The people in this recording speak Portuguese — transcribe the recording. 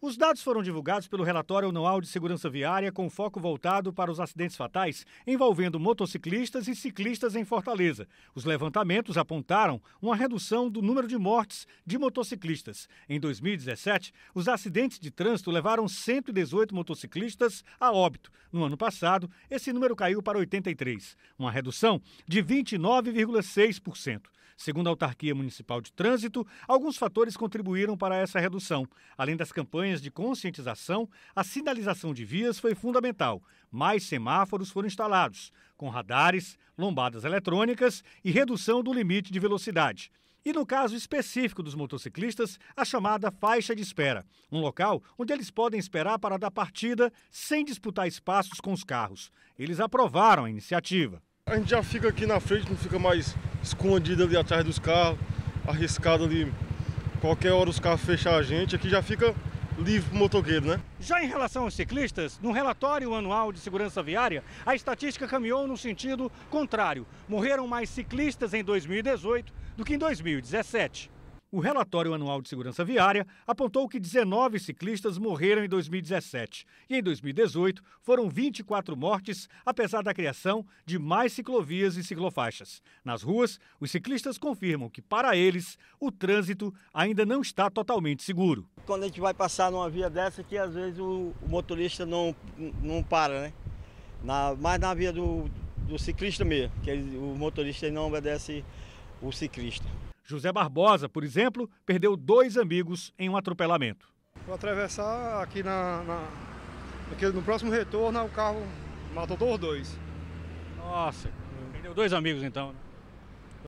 Os dados foram divulgados pelo relatório anual de segurança viária com foco voltado para os acidentes fatais envolvendo motociclistas e ciclistas em Fortaleza. Os levantamentos apontaram uma redução do número de mortes de motociclistas. Em 2017, os acidentes de trânsito levaram 118 motociclistas a óbito. No ano passado, esse número caiu para 83, uma redução de 29,6%. Segundo a Autarquia Municipal de Trânsito, alguns fatores contribuíram para essa redução. Além das campanhas de conscientização, a sinalização de vias foi fundamental. Mais semáforos foram instalados, com radares, lombadas eletrônicas e redução do limite de velocidade e, no caso específico dos motociclistas, a chamada faixa de espera, um local onde eles podem esperar para dar partida sem disputar espaços com os carros. Eles aprovaram a iniciativa. A gente já fica aqui na frente, não fica mais escondido ali atrás dos carros, arriscado ali. Qualquer hora os carros fechar a gente, aqui já fica livre para o motoqueiro, né? Já em relação aos ciclistas, no relatório anual de segurança viária, a estatística caminhou no sentido contrário. Morreram mais ciclistas em 2018 do que em 2017. O relatório anual de segurança viária apontou que 19 ciclistas morreram em 2017 e em 2018 foram 24 mortes, apesar da criação de mais ciclovias e ciclofaixas. Nas ruas, os ciclistas confirmam que, para eles, o trânsito ainda não está totalmente seguro. Quando a gente vai passar numa via dessa, que às vezes o, motorista não, não para, né? Na, na via do, do ciclista mesmo, que ele, o motorista não obedece o ciclista. José Barbosa, por exemplo, perdeu dois amigos em um atropelamento. Vou atravessar aqui na, na aqui no próximo retorno, o carro matou todos dois. Nossa, perdeu dois amigos então. Né?